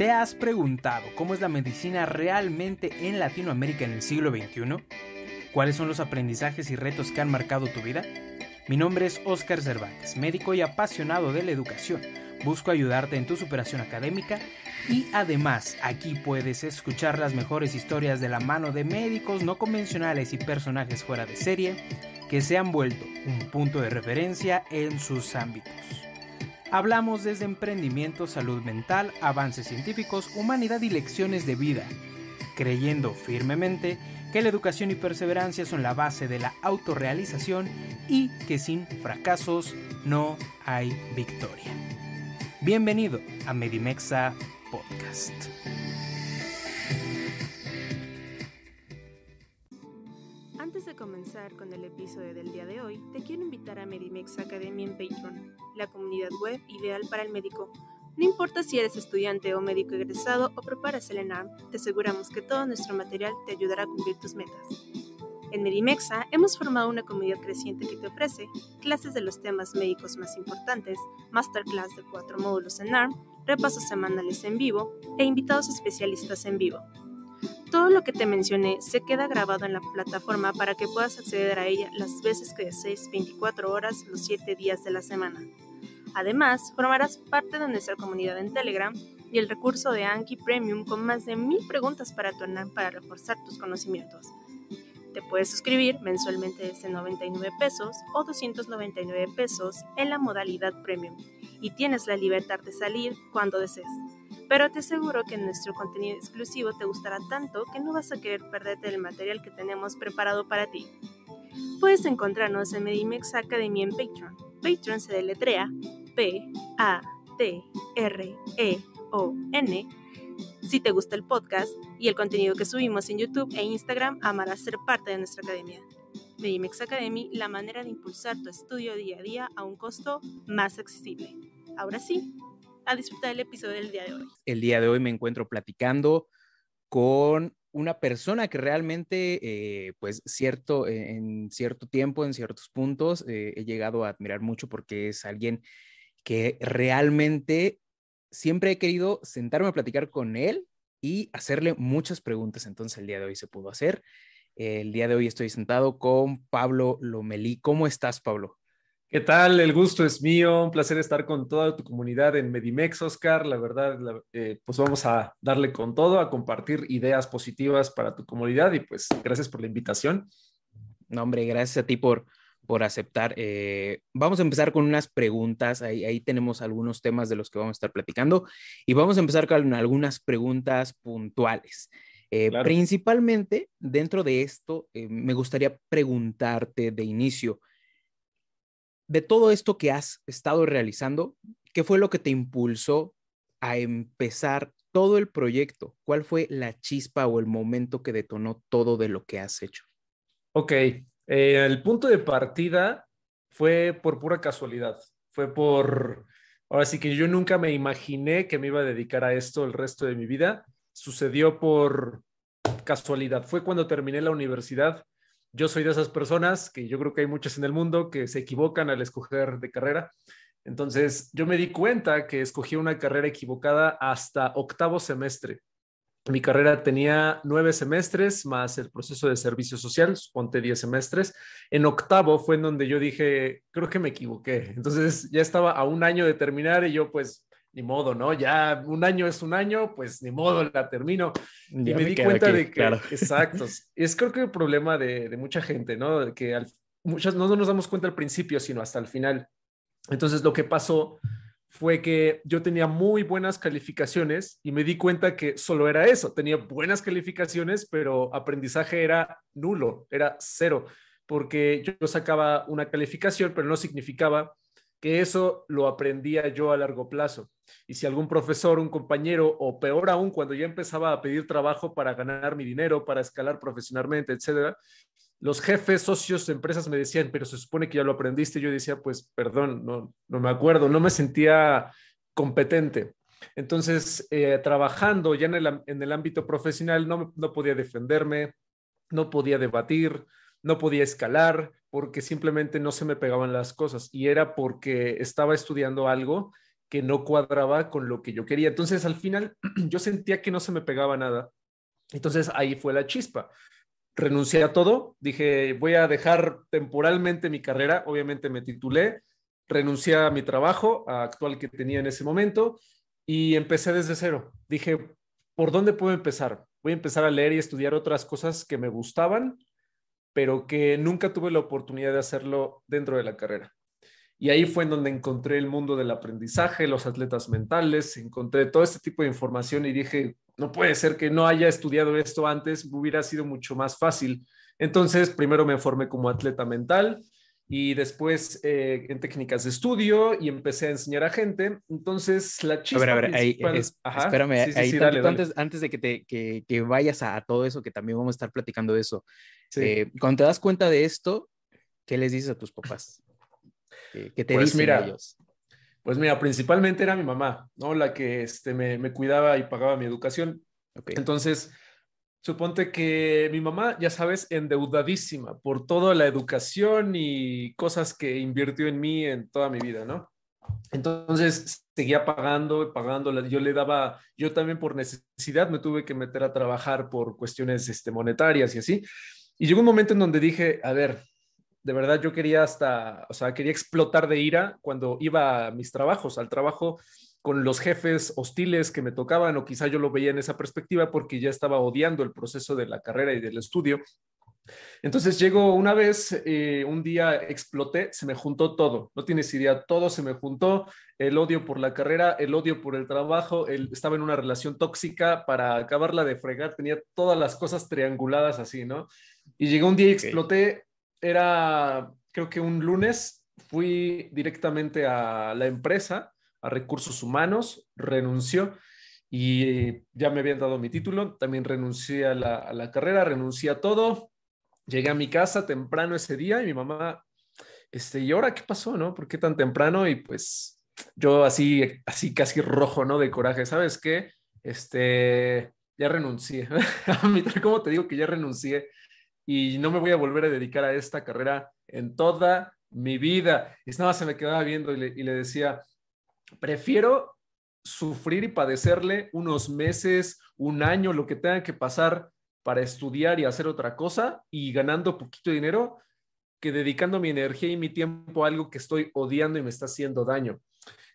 ¿Te has preguntado cómo es la medicina realmente en Latinoamérica en el siglo XXI? ¿Cuáles son los aprendizajes y retos que han marcado tu vida? Mi nombre es Óscar Cervantes, médico y apasionado de la educación. Busco ayudarte en tu superación académica y además aquí puedes escuchar las mejores historias de la mano de médicos no convencionales y personajes fuera de serie que se han vuelto un punto de referencia en sus ámbitos. Hablamos desde emprendimiento, salud mental, avances científicos, humanidad y lecciones de vida, creyendo firmemente que la educación y perseverancia son la base de la autorrealización y que sin fracasos no hay victoria. Bienvenido a Medimexa Podcast. comenzar con el episodio del día de hoy, te quiero invitar a Medimex Academy en Patreon, la comunidad web ideal para el médico. No importa si eres estudiante o médico egresado o preparas el ENARM, te aseguramos que todo nuestro material te ayudará a cumplir tus metas. En Medimexa hemos formado una comunidad creciente que te ofrece clases de los temas médicos más importantes, masterclass de cuatro módulos en ARM, repasos semanales en vivo e invitados especialistas en vivo. Todo lo que te mencioné se queda grabado en la plataforma para que puedas acceder a ella las veces que desees 24 horas los 7 días de la semana. Además, formarás parte de nuestra comunidad en Telegram y el recurso de Anki Premium con más de mil preguntas para tu para reforzar tus conocimientos. Te puedes suscribir mensualmente desde 99 pesos o 299 pesos en la modalidad Premium y tienes la libertad de salir cuando desees pero te aseguro que nuestro contenido exclusivo te gustará tanto que no vas a querer perderte el material que tenemos preparado para ti. Puedes encontrarnos en Medimex Academy en Patreon. Patreon se deletrea P-A-T-R-E-O-N. Si te gusta el podcast y el contenido que subimos en YouTube e Instagram, amarás ser parte de nuestra academia. Medimex Academy, la manera de impulsar tu estudio día a día a un costo más accesible. Ahora sí, a disfrutar el episodio del día de hoy. El día de hoy me encuentro platicando con una persona que realmente, eh, pues cierto, eh, en cierto tiempo, en ciertos puntos, eh, he llegado a admirar mucho porque es alguien que realmente siempre he querido sentarme a platicar con él y hacerle muchas preguntas. Entonces el día de hoy se pudo hacer. El día de hoy estoy sentado con Pablo Lomelí. ¿Cómo estás, Pablo? ¿Qué tal? El gusto es mío, un placer estar con toda tu comunidad en Medimex, Oscar. La verdad, eh, pues vamos a darle con todo, a compartir ideas positivas para tu comunidad y pues gracias por la invitación. No, hombre, gracias a ti por, por aceptar. Eh, vamos a empezar con unas preguntas. Ahí, ahí, tenemos algunos temas de los que vamos a estar platicando y vamos a empezar con algunas preguntas puntuales. Eh, principalmente dentro de esto, me gustaría preguntarte de inicio, de todo esto que has estado realizando, ¿qué fue lo que te impulsó a empezar todo el proyecto? ¿Cuál fue la chispa o el momento que detonó todo de lo que has hecho? Ok, eh, el punto de partida fue por pura casualidad, fue por... Ahora sí que yo nunca me imaginé que me iba a dedicar a esto el resto de mi vida. Sucedió por casualidad. Fue cuando terminé la universidad yo soy de esas personas que yo creo que hay muchas en el mundo que se equivocan al escoger de carrera. Entonces, yo me di cuenta que escogí una carrera equivocada hasta octavo semestre. Mi carrera tenía nueve semestres más el proceso de servicio social, ponte diez semestres. En octavo fue en donde yo dije, creo que me equivoqué. Entonces, ya estaba a un año de terminar y yo pues ni modo, ¿no? Ya un año es un año, pues ni modo, la termino. y me, di cuenta de que, claro. exacto, es creo que el problema de, mucha gente, ¿no? Que al, muchas no nos damos cuenta al principio, sino hasta el final. Entonces, lo que pasó fue que yo tenía muy buenas calificaciones y me di cuenta que solo era eso, tenía buenas calificaciones, pero aprendizaje era nulo, era cero, porque yo sacaba una calificación, pero no significaba que eso lo aprendía yo a largo plazo. Y si algún profesor, un compañero, o peor aún, cuando ya empezaba a pedir trabajo para ganar mi dinero, para escalar profesionalmente, etcétera, los jefes, socios, empresas me decían, pero se supone que ya lo aprendiste. yo decía, pues perdón, no, no me acuerdo, no me sentía competente. Entonces, eh, trabajando ya en el, ámbito profesional, no, no podía defenderme, no podía debatir, no podía escalar, porque simplemente no se me pegaban las cosas y era porque estaba estudiando algo que no cuadraba con lo que yo quería. Entonces, al final, yo sentía que no se me pegaba nada. Entonces, ahí fue la chispa. Renuncié a todo, dije, voy a dejar temporalmente mi carrera, obviamente me titulé, renuncié a mi trabajo actual que tenía en ese momento y empecé desde cero. Dije, ¿por dónde puedo empezar? Voy a empezar a leer y estudiar otras cosas que me gustaban pero que nunca tuve la oportunidad de hacerlo dentro de la carrera. Y ahí fue en donde encontré el mundo del aprendizaje, los atletas mentales, encontré todo este tipo de información y dije, no puede ser que no haya estudiado esto antes, hubiera sido mucho más fácil. Entonces, primero me formé como atleta mental y después eh, en técnicas de estudio y empecé a enseñar a gente. Entonces, la chica... A ver, a ver, ahí, espérame, ahí Antes, de que, te, que, vayas a, a todo eso, que también vamos a estar platicando de eso. Eh, cuando te das cuenta de esto, ¿qué les dices a tus papás? ¿Qué, te pues dicen mira, ellos? Pues mira, principalmente era mi mamá, ¿no? La que este, me, cuidaba y pagaba mi educación. Entonces, suponte que mi mamá, ya sabes, endeudadísima por toda la educación y cosas que invirtió en mí en toda mi vida, ¿no? Entonces seguía pagando, pagando, yo le daba, yo también por necesidad me tuve que meter a trabajar por cuestiones este, monetarias y así. Y llegó un momento en donde dije, a ver, de verdad yo quería hasta, o sea, quería explotar de ira cuando iba a mis trabajos, al trabajo con los jefes hostiles que me tocaban o quizá yo lo veía en esa perspectiva porque ya estaba odiando el proceso de la carrera y del estudio. Entonces llegó una vez, eh, un día exploté, se me juntó todo, no tienes idea, todo se me juntó, el odio por la carrera, el odio por el trabajo, estaba en una relación tóxica, para acabarla de fregar tenía todas las cosas trianguladas así, ¿no? Y llegó un día y exploté. Era, creo que un lunes, fui directamente a la empresa, a recursos humanos, renunció y ya me habían dado mi título. También renuncié a la, a la carrera, renuncié a todo. Llegué a mi casa temprano ese día y mi mamá, este, ¿y ahora qué pasó, no? ¿Por qué tan temprano? Y pues yo así, así casi rojo, ¿no? De coraje, ¿sabes qué? Este, ya renuncié. ¿cómo te digo que ya renuncié? y no me voy a volver a dedicar a esta carrera en toda mi vida. Y nada se me quedaba viendo y le, decía, prefiero sufrir y padecerle unos meses, un año, lo que tenga que pasar para estudiar y hacer otra cosa y ganando poquito dinero que dedicando mi energía y mi tiempo a algo que estoy odiando y me está haciendo daño.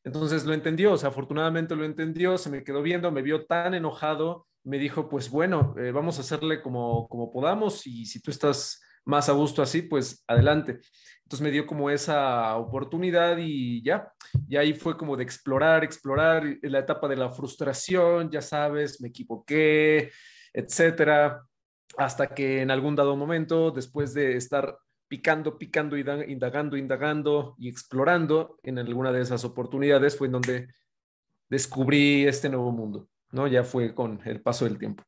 Entonces lo entendió, o sea, afortunadamente lo entendió, se me quedó viendo, me vio tan enojado me dijo, pues bueno, eh, vamos a hacerle como, como podamos y si tú estás más a gusto así, pues adelante. Entonces me dio como esa oportunidad y ya, y ahí fue como de explorar, explorar eh, la etapa de la frustración, ya sabes, me equivoqué, etcétera, hasta que en algún dado momento, después de estar picando, picando, indagando, indagando y explorando en alguna de esas oportunidades, fue en donde descubrí este nuevo mundo. ¿no? Ya fue con el paso del tiempo.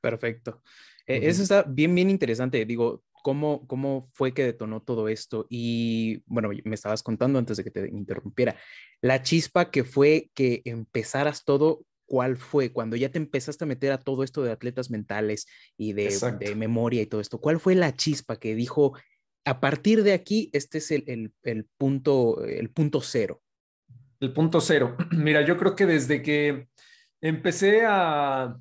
Perfecto. Eh, eso está bien, bien interesante. Digo, ¿cómo, ¿cómo fue que detonó todo esto? Y bueno, me estabas contando antes de que te interrumpiera. La chispa que fue que empezaras todo, ¿cuál fue? Cuando ya te empezaste a meter a todo esto de atletas mentales y de, de memoria y todo esto, ¿cuál fue la chispa que dijo, a partir de aquí, este es el, el punto, el punto cero? El punto cero. Mira, yo creo que desde que empecé a...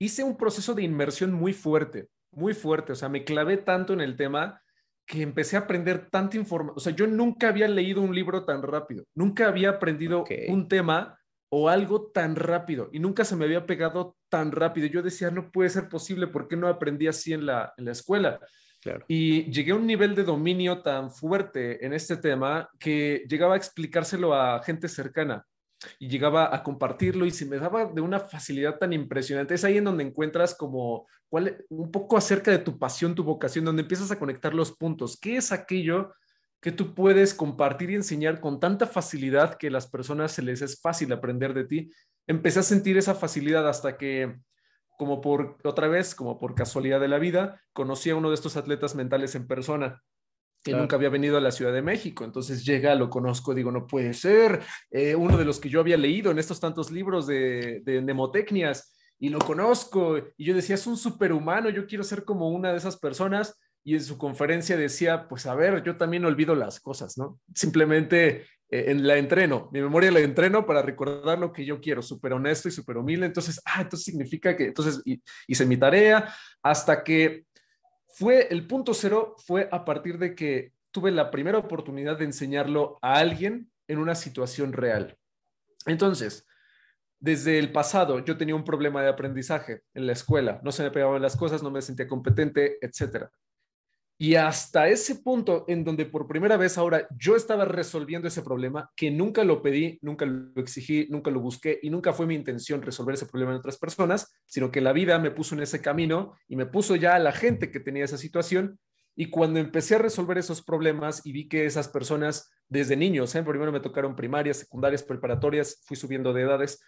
Hice un proceso de inmersión muy fuerte, muy fuerte, o sea, me clavé tanto en el tema que empecé a aprender tanta información, o sea, yo nunca había leído un libro tan rápido, nunca había aprendido un tema o algo tan rápido y nunca se me había pegado tan rápido. Yo decía, no puede ser posible, ¿por qué no aprendí así en la, en la escuela? Y llegué a un nivel de dominio tan fuerte en este tema que llegaba a explicárselo a gente cercana y llegaba a compartirlo y se me daba de una facilidad tan impresionante. Es ahí en donde encuentras como cuál, un poco acerca de tu pasión, tu vocación, donde empiezas a conectar los puntos. ¿Qué es aquello que tú puedes compartir y enseñar con tanta facilidad que a las personas se les es fácil aprender de ti? Empecé a sentir esa facilidad hasta que, como por otra vez, como por casualidad de la vida, conocí a uno de estos atletas mentales en persona que nunca había venido a la Ciudad de México. Entonces llega, lo conozco, digo, no puede ser. Eh, uno de los que yo había leído en estos tantos libros de, de mnemotecnias y lo conozco. Y yo decía, es un superhumano, yo quiero ser como una de esas personas. Y en su conferencia decía, pues a ver, yo también olvido las cosas, ¿no? Simplemente eh, en la entreno, mi memoria la entreno para recordar lo que yo quiero, súper honesto y súper humilde. Entonces, ah, entonces significa que, entonces hice mi tarea hasta que fue el punto cero, fue a partir de que tuve la primera oportunidad de enseñarlo a alguien en una situación real. Entonces, desde el pasado yo tenía un problema de aprendizaje en la escuela, no se me pegaban las cosas, no me sentía competente, etcétera. Y hasta ese punto en donde por primera vez ahora yo estaba resolviendo ese problema, que nunca lo pedí, nunca lo exigí, nunca lo busqué y nunca fue mi intención resolver ese problema en otras personas, sino que la vida me puso en ese camino y me puso ya a la gente que tenía esa situación. Y cuando empecé a resolver esos problemas y vi que esas personas desde niños, ¿eh? primero me tocaron primarias, secundarias, preparatorias, fui subiendo de edades,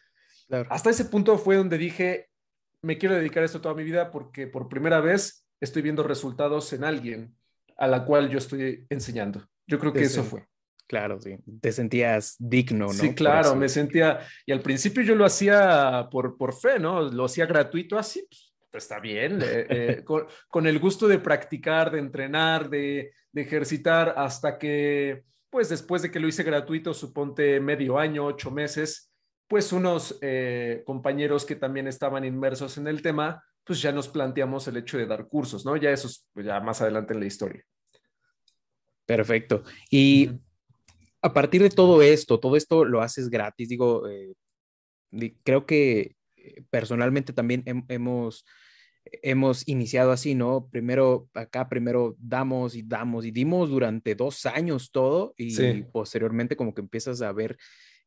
hasta ese punto fue donde dije, me quiero dedicar esto toda mi vida porque por primera vez estoy viendo resultados en alguien a la cual yo estoy enseñando. Yo creo que eso fue. Claro, sí. Te sentías digno, ¿no? Sí, claro, me sentía. Y al principio yo lo hacía por, por fe, ¿no? Lo hacía gratuito así, pues, pues está bien, eh, eh, con, el gusto de practicar, de entrenar, de, ejercitar, hasta que, pues después de que lo hice gratuito, suponte medio año, ocho meses, pues unos eh, compañeros que también estaban inmersos en el tema pues ya nos planteamos el hecho de dar cursos, ¿no? Ya eso es pues, ya más adelante en la historia. Perfecto. Y a partir de todo esto, todo esto lo haces gratis, digo, eh, creo que eh, personalmente también hemos hemos iniciado así, ¿no? Primero acá, primero damos y damos y dimos durante dos años todo y posteriormente como que empiezas a ver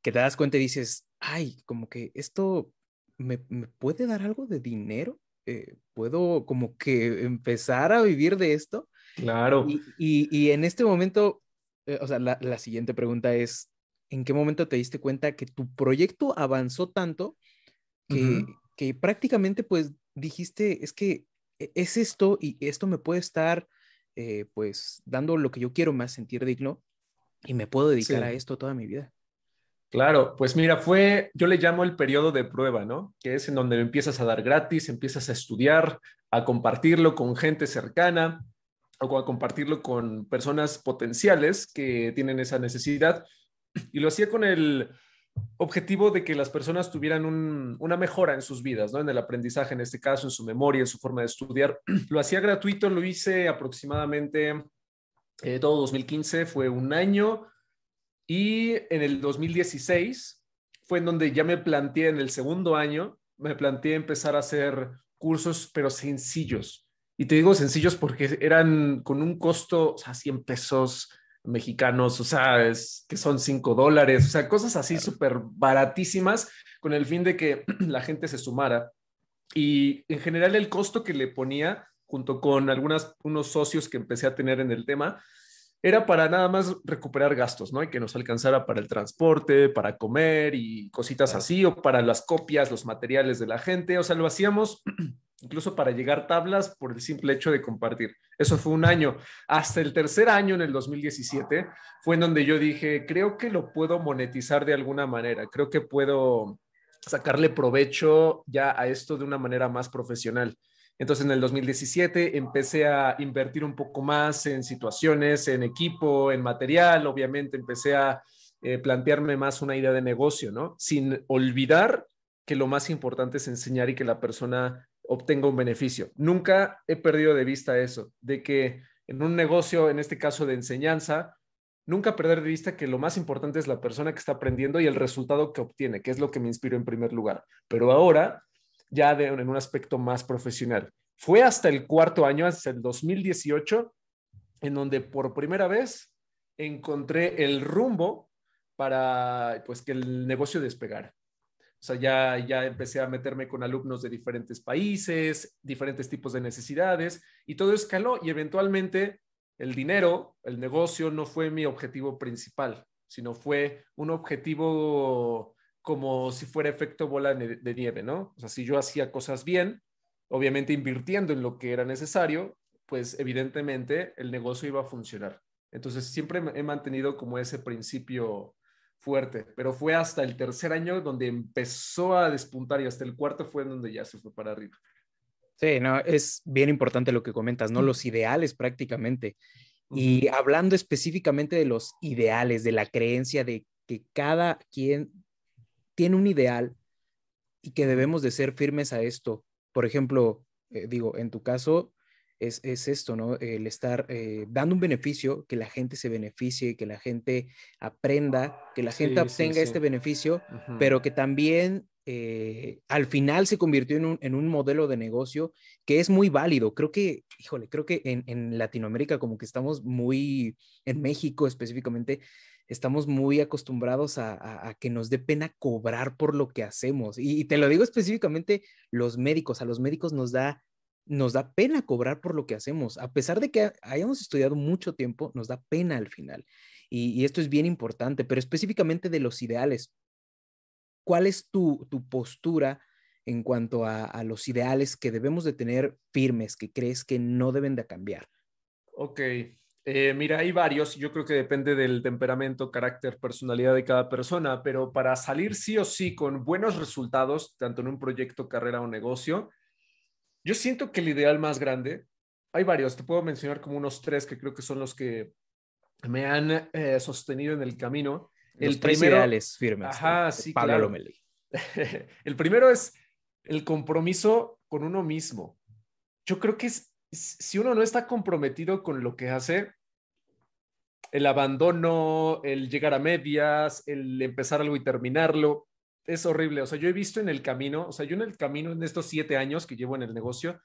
que te das cuenta y dices, ay, como que esto me puede dar algo de dinero. Eh, puedo como que empezar a vivir de esto. Claro. Y, en este momento, eh, o sea, la, siguiente pregunta es, ¿en qué momento te diste cuenta que tu proyecto avanzó tanto que, que prácticamente pues dijiste, es que e, es esto y esto me puede estar eh, pues dando lo que yo quiero, más sentir digno y me puedo dedicar a esto toda mi vida? Claro, pues mira, fue, yo le llamo el periodo de prueba, ¿no? Que es en donde empiezas a dar gratis, empiezas a estudiar, a compartirlo con gente cercana o a compartirlo con personas potenciales que tienen esa necesidad. Y lo hacía con el objetivo de que las personas tuvieran una mejora en sus vidas, ¿no? En el aprendizaje, en este caso, en su memoria, en su forma de estudiar. Lo hacía gratuito, lo hice aproximadamente eh, todo 2015, fue un año y en el 2016 fue en donde ya me planteé en el segundo año, me planteé empezar a hacer cursos, pero sencillos. Y te digo sencillos porque eran con un costo, o sea, 100 pesos mexicanos, o sea, que son 5 dólares, o sea, cosas así súper baratísimas con el fin de que la gente se sumara. Y en general el costo que le ponía, junto con algunos unos socios que empecé a tener en el tema, era para nada más recuperar gastos, ¿no? Y que nos alcanzara para el transporte, para comer y cositas así, o para las copias, los materiales de la gente. O sea, lo hacíamos incluso para llegar tablas por el simple hecho de compartir. Eso fue un año. Hasta el tercer año, en el 2017, fue en donde yo dije, creo que lo puedo monetizar de alguna manera, creo que puedo sacarle provecho ya a esto de una manera más profesional. Entonces en el 2017 empecé a invertir un poco más en situaciones, en equipo, en material, obviamente empecé a eh, plantearme más una idea de negocio, ¿no? Sin olvidar que lo más importante es enseñar y que la persona obtenga un beneficio. Nunca he perdido de vista eso, de que en un negocio, en este caso de enseñanza, nunca perder de vista que lo más importante es la persona que está aprendiendo y el resultado que obtiene, que es lo que me inspiró en primer lugar. Pero ahora ya en un aspecto más profesional. Fue hasta el cuarto año, hasta el 2018, en donde por primera vez encontré el rumbo para pues, que el negocio despegara. O sea, ya, ya empecé a meterme con alumnos de diferentes países, diferentes tipos de necesidades, y todo escaló y eventualmente el dinero, el negocio no fue mi objetivo principal, sino fue un objetivo como si fuera efecto bola de nieve, ¿no? O sea, si yo hacía cosas bien, obviamente invirtiendo en lo que era necesario, pues evidentemente el negocio iba a funcionar. Entonces siempre he mantenido como ese principio fuerte, pero fue hasta el tercer año donde empezó a despuntar y hasta el cuarto fue donde ya se fue para arriba. Sí, no, es bien importante lo que comentas, ¿no? Los ideales prácticamente. Y hablando específicamente de los ideales, de la creencia de que cada quien tiene un ideal y que debemos de ser firmes a esto. Por ejemplo, eh, digo, en tu caso es, esto, ¿no? El estar eh, dando un beneficio, que la gente se beneficie, que la gente aprenda, que la gente obtenga este beneficio, pero que también eh, al final se convirtió en un, en un, modelo de negocio que es muy válido. Creo que, híjole, creo que en, en Latinoamérica como que estamos muy, en México específicamente, estamos muy acostumbrados a, que nos dé pena cobrar por lo que hacemos. Y, te lo digo específicamente, los médicos, a los médicos nos da, nos da pena cobrar por lo que hacemos. A pesar de que hayamos estudiado mucho tiempo, nos da pena al final. Y, esto es bien importante, pero específicamente de los ideales. ¿Cuál es tu, tu postura? en cuanto a, a, los ideales que debemos de tener firmes, que crees que no deben de cambiar? Ok, eh, mira, hay varios, yo creo que depende del temperamento, carácter, personalidad de cada persona, pero para salir sí o sí con buenos resultados, tanto en un proyecto, carrera o negocio, yo siento que el ideal más grande, hay varios, te puedo mencionar como unos tres que creo que son los que me han eh, sostenido en el camino. el primero, ideales firmes. Ajá, eh, sí, el primero es el compromiso con uno mismo. Yo creo que si uno no está comprometido con lo que hace, el abandono, el llegar a medias, el empezar algo y terminarlo. Es horrible. O sea, yo he visto en el camino, o sea, yo en el camino, en estos siete años que llevo en el negocio,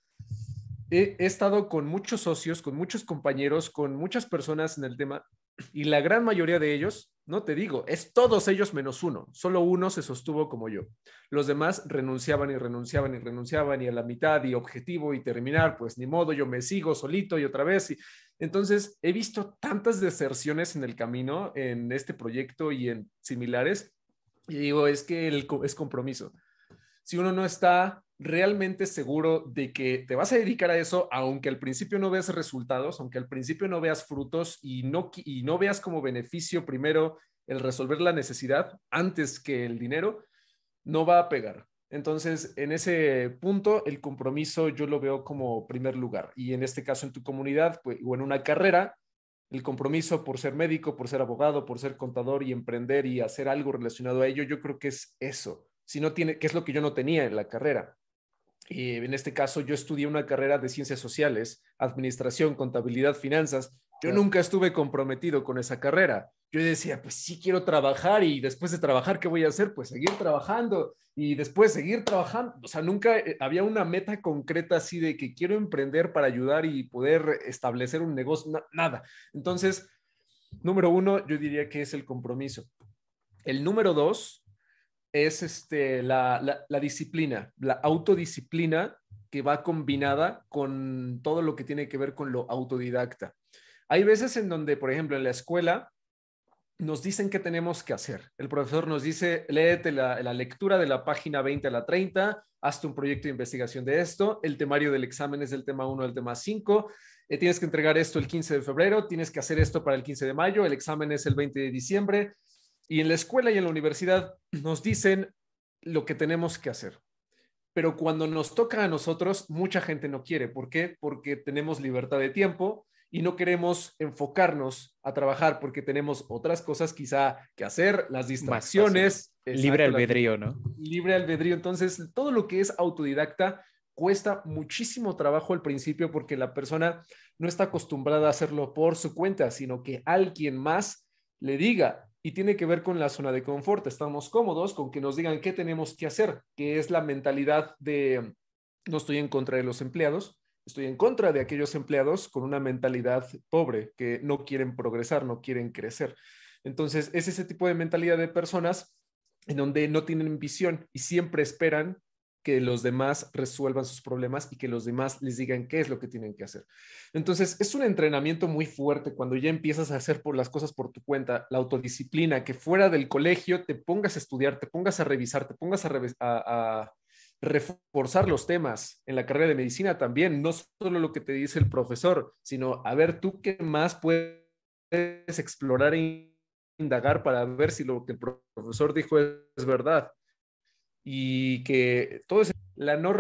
he, estado con muchos socios, con muchos compañeros, con muchas personas en el tema y la gran mayoría de ellos no te digo, es todos ellos menos uno. Solo uno se sostuvo como yo. Los demás renunciaban y renunciaban y renunciaban y a la mitad y objetivo y terminar, pues ni modo, yo me sigo solito y otra vez. Entonces, he visto tantas deserciones en el camino, en este proyecto y en similares. Y digo, es que el, es compromiso. Si uno no está realmente seguro de que te vas a dedicar a eso, aunque al principio no veas resultados, aunque al principio no veas frutos y no, veas como beneficio primero el resolver la necesidad antes que el dinero, no va a pegar. Entonces, en ese punto, el compromiso yo lo veo como primer lugar. Y en este caso, en tu comunidad pues, o en una carrera, el compromiso por ser médico, por ser abogado, por ser contador y emprender y hacer algo relacionado a ello, yo creo que es eso. Si no tiene, que es lo que yo no tenía en la carrera eh, en este caso yo estudié una carrera de ciencias sociales, administración, contabilidad, finanzas. Yo nunca estuve comprometido con esa carrera. Yo decía, pues sí quiero trabajar y después de trabajar, ¿qué voy a hacer? Pues seguir trabajando y después seguir trabajando. O sea, nunca eh, había una meta concreta así de que quiero emprender para ayudar y poder establecer un negocio, nada. Entonces, número uno, yo diría que es el compromiso. El número dos, es este, la, disciplina, la autodisciplina que va combinada con todo lo que tiene que ver con lo autodidacta. Hay veces en donde, por ejemplo, en la escuela nos dicen qué tenemos que hacer. El profesor nos dice, léete la, lectura de la página 20 a la 30, hazte un proyecto de investigación de esto, el temario del examen es del tema 1 al tema 5, eh, tienes que entregar esto el 15 de febrero, tienes que hacer esto para el 15 de mayo, el examen es el 20 de diciembre, y en la escuela y en la universidad nos dicen lo que tenemos que hacer. Pero cuando nos toca a nosotros, mucha gente no quiere. ¿Por qué? Porque tenemos libertad de tiempo y no queremos enfocarnos a trabajar porque tenemos otras cosas quizá que hacer, las distracciones. libre albedrío, ¿no? Libre albedrío. Entonces, todo lo que es autodidacta cuesta muchísimo trabajo al principio porque la persona no está acostumbrada a hacerlo por su cuenta, sino que alguien más le diga, y tiene que ver con la zona de confort. Estamos cómodos con que nos digan qué tenemos que hacer, que es la mentalidad de no estoy en contra de los empleados, estoy en contra de aquellos empleados con una mentalidad pobre, que no quieren progresar, no quieren crecer. Entonces, es ese tipo de mentalidad de personas en donde no tienen visión y siempre esperan que los demás resuelvan sus problemas y que los demás les digan qué es lo que tienen que hacer. Entonces, es un entrenamiento muy fuerte cuando ya empiezas a hacer por las cosas por tu cuenta, la autodisciplina, que fuera del colegio te pongas a estudiar, te pongas a revisar, te pongas a, reforzar los temas en la carrera de medicina también, no solo lo que te dice el profesor, sino a ver tú qué más puedes explorar e indagar para ver si lo que el profesor dijo es verdad y que todo es la no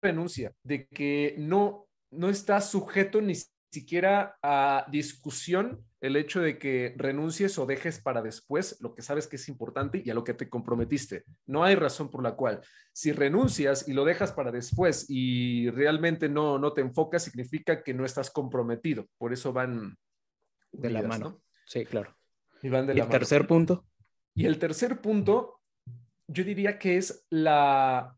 renuncia, de que no, no está sujeto ni siquiera a discusión el hecho de que renuncies o dejes para después lo que sabes que es importante y a lo que te comprometiste. No hay razón por la cual. Si renuncias y lo dejas para después y realmente no, no te enfocas, significa que no estás comprometido. Por eso van de la mano. Sí, claro. Y van de ¿Y el tercer punto? Y el tercer punto yo diría que es la...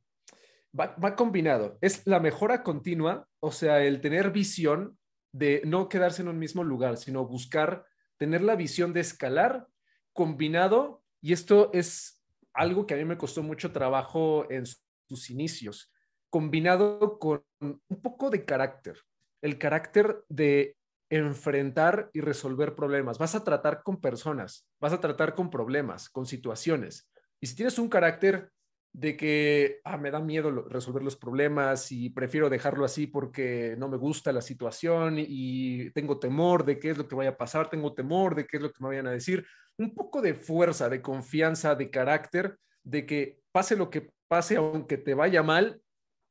Va, combinado, es la mejora continua, o sea, el tener visión de no quedarse en un mismo lugar, sino buscar tener la visión de escalar combinado, y esto es algo que a mí me costó mucho trabajo en sus inicios, combinado con un poco de carácter, el carácter de enfrentar y resolver problemas. Vas a tratar con personas, vas a tratar con problemas, con situaciones. Y si tienes un carácter de que ah, me da miedo resolver los problemas y prefiero dejarlo así porque no me gusta la situación y tengo temor de qué es lo que vaya a pasar, tengo temor de qué es lo que me vayan a decir, un poco de fuerza, de confianza, de carácter, de que pase lo que pase, aunque te vaya mal,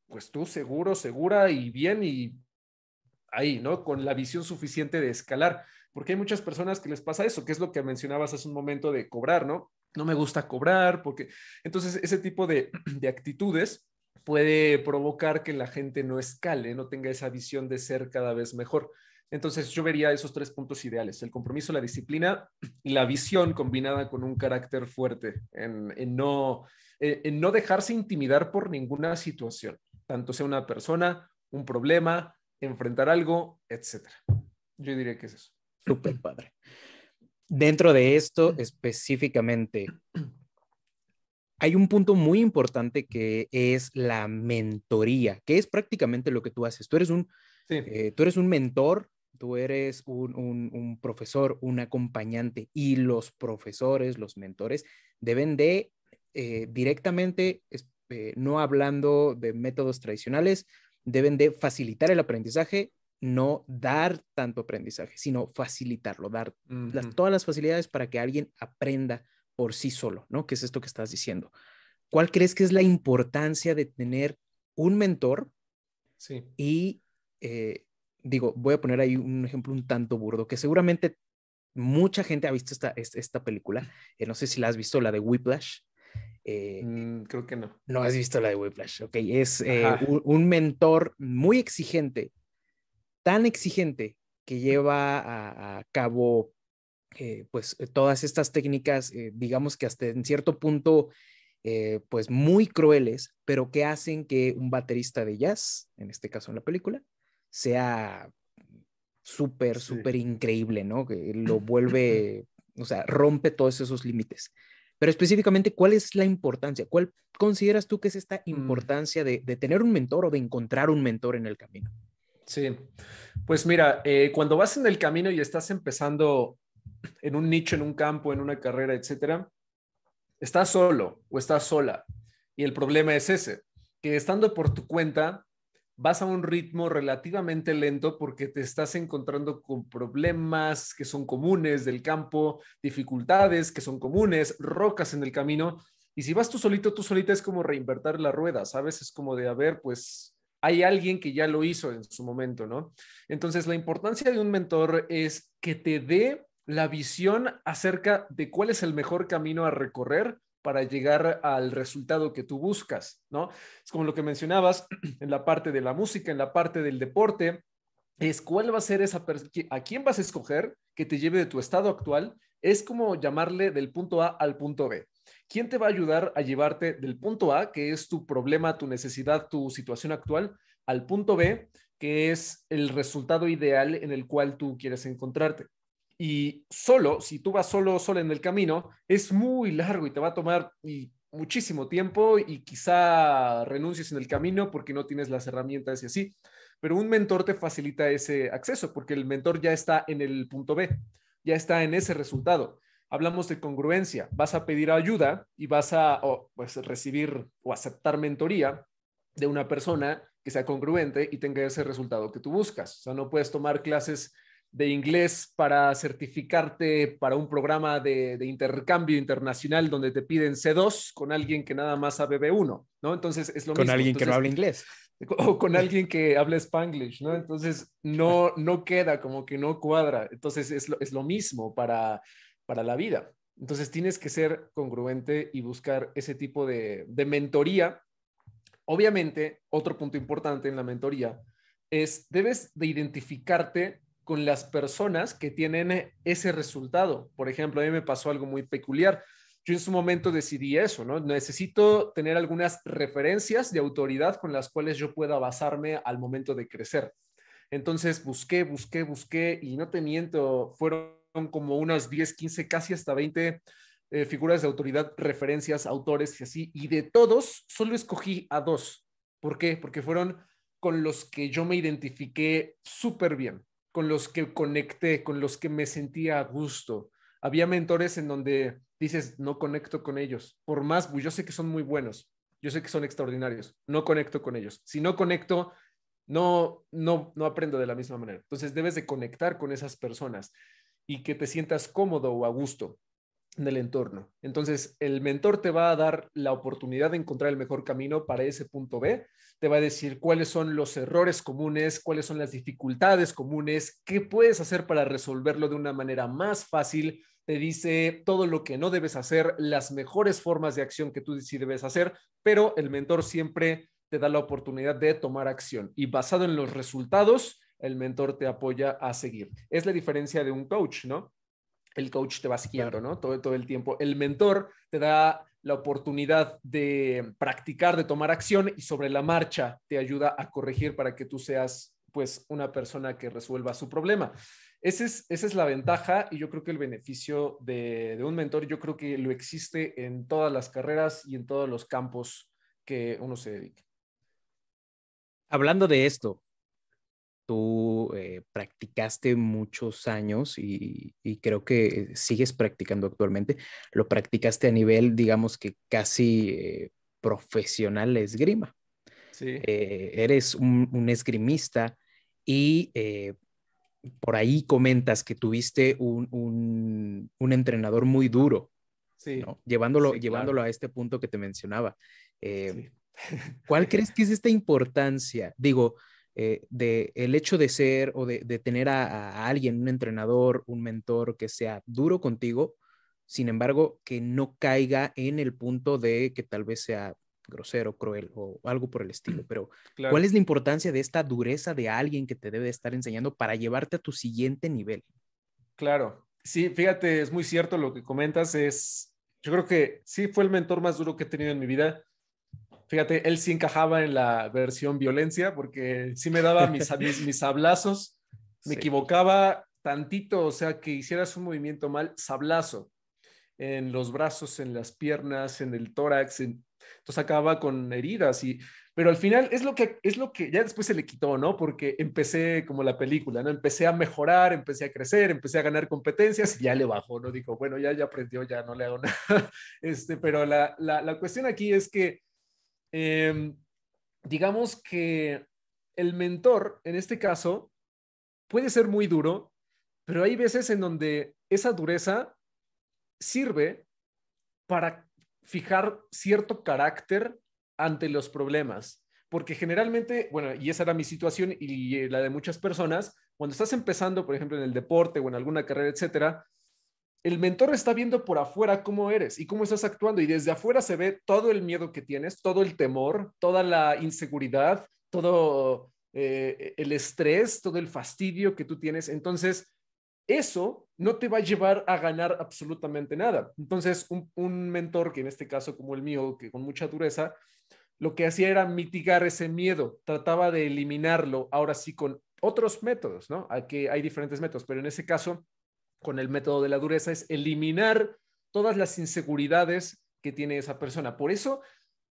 pues tú seguro, segura y bien y ahí, ¿no? Con la visión suficiente de escalar, porque hay muchas personas que les pasa eso, que es lo que mencionabas hace un momento de cobrar, ¿no? no me gusta cobrar, porque entonces ese tipo de, actitudes puede provocar que la gente no escale, no tenga esa visión de ser cada vez mejor. Entonces yo vería esos tres puntos ideales, el compromiso, la disciplina y la visión combinada con un carácter fuerte, en, no, eh, en no dejarse intimidar por ninguna situación, tanto sea una persona, un problema, enfrentar algo, etc. Yo diría que es eso. Súper padre dentro de esto específicamente, hay un punto muy importante que es la mentoría, que es prácticamente lo que tú haces. Tú eres un, eh, tú eres un mentor, tú eres un, profesor, un acompañante y los profesores, los mentores, deben de eh, directamente, eh, no hablando de métodos tradicionales, deben de facilitar el aprendizaje no dar tanto aprendizaje, sino facilitarlo, dar todas las facilidades para que alguien aprenda por sí solo, ¿no? que es esto que estás diciendo? ¿Cuál crees que es la importancia de tener un mentor? Sí. Y eh, digo, voy a poner ahí un ejemplo un tanto burdo, que seguramente mucha gente ha visto esta, esta película. Eh, no sé si la has visto, la de Whiplash. Eh, mm, creo que no. No has visto la de Whiplash, ok. Es un, mentor muy exigente tan exigente que lleva a, cabo eh, pues eh, todas estas técnicas, eh, digamos que hasta en cierto punto, pues muy crueles, pero que hacen que un baterista de jazz, en este caso en la película, sea súper, súper increíble, ¿no? Que lo vuelve, o sea, rompe todos esos límites. Pero específicamente, ¿cuál es la importancia? ¿Cuál consideras tú que es esta mm. importancia de tener un mentor o de encontrar un mentor en el camino? Sí, pues mira, eh, cuando vas en el camino y estás empezando en un nicho, en un campo, en una carrera, etcétera, estás solo o estás sola. Y el problema es ese, que estando por tu cuenta, vas a un ritmo relativamente lento porque te estás encontrando con problemas que son comunes del campo, dificultades que son comunes, rocas en el camino. Y si vas tú solito, tú solita es como reinvertir la rueda, ¿sabes? Es como de, haber pues hay alguien que ya lo hizo en su momento, ¿no? Entonces, la importancia de un mentor es que te dé la visión acerca de cuál es el mejor camino a recorrer para llegar al resultado que tú buscas, ¿no? Es como lo que mencionabas en la parte de la música, en la parte del deporte, es cuál va a ser esa a quién vas a escoger que te lleve de tu estado actual, es como llamarle del punto A al punto B. ¿Quién te va a ayudar a llevarte del punto A, que es tu problema, tu necesidad, tu situación actual, al punto B, que es el resultado ideal en el cual tú quieres encontrarte? Y solo, si tú vas solo, solo en el camino, es muy largo y te va a tomar muchísimo tiempo y quizá renuncies en el camino porque no tienes las herramientas y así. Pero un mentor te facilita ese acceso porque el mentor ya está en el punto B, ya está en ese resultado hablamos de congruencia. Vas a pedir ayuda y vas a pues, recibir o aceptar mentoría de una persona que sea congruente y tenga ese resultado que tú buscas. O sea, no puedes tomar clases de inglés para certificarte para un programa de, intercambio internacional donde te piden C2 con alguien que nada más sabe B1, ¿no? Entonces es lo con mismo. alguien que no habla inglés. O con alguien que habla spanglish, ¿no? Entonces no, no queda como que no cuadra. Entonces es es lo mismo para, para la vida. Entonces tienes que ser congruente y buscar ese tipo de, mentoría. Obviamente, otro punto importante en la mentoría es, debes de identificarte con las personas que tienen ese resultado. Por ejemplo, a mí me pasó algo muy peculiar. Yo en su momento decidí eso, ¿no? Necesito tener algunas referencias de autoridad con las cuales yo pueda basarme al momento de crecer. Entonces busqué, busqué, busqué y no te miento, fueron como unas 10, 15, casi hasta 20 eh, figuras de autoridad, referencias, autores y así. Y de todos, solo escogí a dos. ¿Por qué? Porque fueron con los que yo me identifiqué súper bien, con los que conecté, con los que me sentía a gusto. Había mentores en donde dices, no conecto con ellos. Por más, pues, yo sé que son muy buenos, yo sé que son extraordinarios, no conecto con ellos. Si no conecto, no, no, no aprendo de la misma manera. Entonces debes de conectar con esas personas y que te sientas cómodo o a gusto en el entorno. Entonces, el mentor te va a dar la oportunidad de encontrar el mejor camino para ese punto B, te va a decir cuáles son los errores comunes, cuáles son las dificultades comunes, qué puedes hacer para resolverlo de una manera más fácil, te dice todo lo que no debes hacer, las mejores formas de acción que tú sí debes hacer, pero el mentor siempre te da la oportunidad de tomar acción y basado en los resultados el mentor te apoya a seguir. Es la diferencia de un coach, ¿no? El coach te va siguiendo, ¿no? Todo, todo el tiempo. El mentor te da la oportunidad de practicar, de tomar acción y sobre la marcha te ayuda a corregir para que tú seas pues una persona que resuelva su problema. es, esa es la ventaja y yo creo que el beneficio de, de, un mentor, yo creo que lo existe en todas las carreras y en todos los campos que uno se dedica. Hablando de esto, tú eh, practicaste muchos años y, creo que sigues practicando actualmente, lo practicaste a nivel, digamos que casi eh, profesional esgrima. Sí. Eh, eres un, esgrimista y por ahí comentas que tuviste un, entrenador muy duro, sí. llevándolo, llevándolo a este punto que te mencionaba. ¿Cuál crees que es esta importancia? Digo, eh, de el hecho de ser o de, tener a, alguien, un entrenador, un mentor que sea duro contigo, sin embargo, que no caiga en el punto de que tal vez sea grosero, cruel o algo por el estilo. Pero, ¿cuál es la importancia de esta dureza de alguien que te debe estar enseñando para llevarte a tu siguiente nivel? Claro, sí, fíjate, es muy cierto lo que comentas, es, yo creo que sí fue el mentor más duro que he tenido en mi vida Fíjate, él sí encajaba en la versión violencia porque sí me daba mis, mis, sablazos, me equivocaba tantito, o sea, que hicieras un movimiento mal, sablazo, en los brazos, en las piernas, en el tórax, entonces acababa con heridas y pero al final es lo que es lo que ya después se le quitó, ¿no? Porque empecé como la película, ¿no? Empecé a mejorar, empecé a crecer, empecé a ganar competencias y ya le bajó, ¿no? Dijo, bueno, ya, ya aprendió, ya no le hago nada. Este, pero la, la, la cuestión aquí es que Em, digamos que el mentor, en este caso, puede ser muy duro, pero hay veces en donde esa dureza sirve para fijar cierto carácter ante los problemas. Porque generalmente, bueno, y esa era mi situación y la de muchas personas, cuando estás empezando, por ejemplo, en el deporte o en alguna carrera, etcétera, el mentor está viendo por afuera cómo eres y cómo estás actuando y desde afuera se ve todo el miedo que tienes, todo el temor, toda la inseguridad, todo eh, el estrés, todo el fastidio que tú tienes. Entonces, eso no te va a llevar a ganar absolutamente nada. Entonces, un, un, mentor, que en este caso como el mío, que con mucha dureza, lo que hacía era mitigar ese miedo, trataba de eliminarlo, ahora sí con otros métodos, ¿no? Aquí hay diferentes métodos, pero en ese caso con el método de la dureza es eliminar todas las inseguridades que tiene esa persona. Por eso,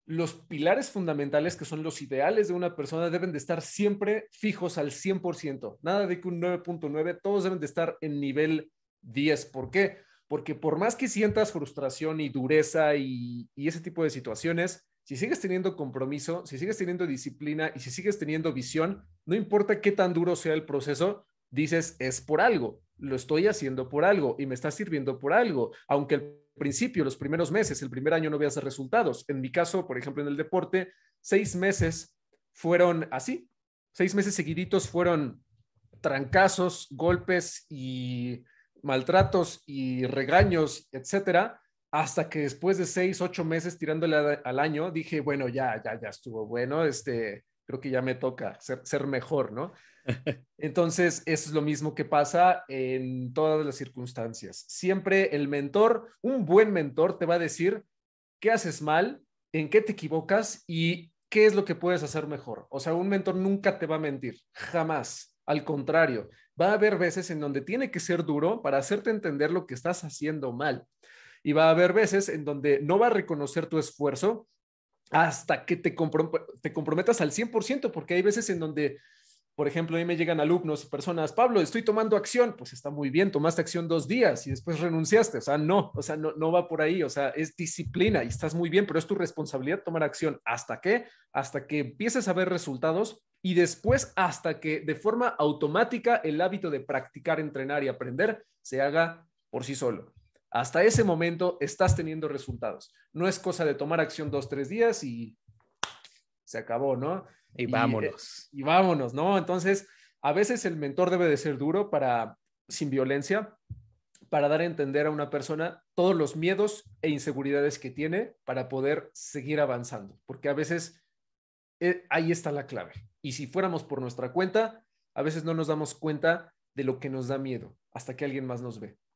los pilares fundamentales que son los ideales de una persona deben de estar siempre fijos al 100%. Nada de que un 9.9, todos deben de estar en nivel 10. ¿Por qué? Porque por más que sientas frustración y dureza y, y ese tipo de situaciones, si sigues teniendo compromiso, si sigues teniendo disciplina y si sigues teniendo visión, no importa qué tan duro sea el proceso, dices, es por algo, lo estoy haciendo por algo y me está sirviendo por algo, aunque al principio, los primeros meses, el primer año no hacer resultados. En mi caso, por ejemplo, en el deporte, seis meses fueron así, seis meses seguiditos fueron trancazos, golpes y maltratos y regaños, etcétera, hasta que después de seis, ocho meses tirándole al año, dije, bueno, ya, ya, ya estuvo bueno, este, creo que ya me toca ser mejor, ¿no? Entonces, eso es lo mismo que pasa en todas las circunstancias. Siempre el mentor, un buen mentor, te va a decir qué haces mal, en qué te equivocas y qué es lo que puedes hacer mejor. O sea, un mentor nunca te va a mentir, jamás. Al contrario, va a haber veces en donde tiene que ser duro para hacerte entender lo que estás haciendo mal. Y va a haber veces en donde no va a reconocer tu esfuerzo hasta que te, te comprometas al 100%, porque hay veces en donde por ejemplo, ahí me llegan alumnos, personas, Pablo, estoy tomando acción. Pues está muy bien, tomaste acción dos días y después renunciaste. O sea, no, o sea, no, no va por ahí. O sea, es disciplina y estás muy bien, pero es tu responsabilidad tomar acción. ¿Hasta qué? Hasta que empieces a ver resultados y después hasta que de forma automática el hábito de practicar, entrenar y aprender se haga por sí solo. Hasta ese momento estás teniendo resultados. No es cosa de tomar acción dos, tres días y se acabó, ¿no? Y eh, vámonos. Y, vámonos, ¿no? Entonces, a veces el mentor debe de ser duro para, sin violencia, para dar a entender a una persona todos los miedos e inseguridades que tiene para poder seguir avanzando, porque a veces eh, ahí está la clave. Y si fuéramos por nuestra cuenta, a veces no nos damos cuenta de lo que nos da miedo hasta que alguien más nos ve.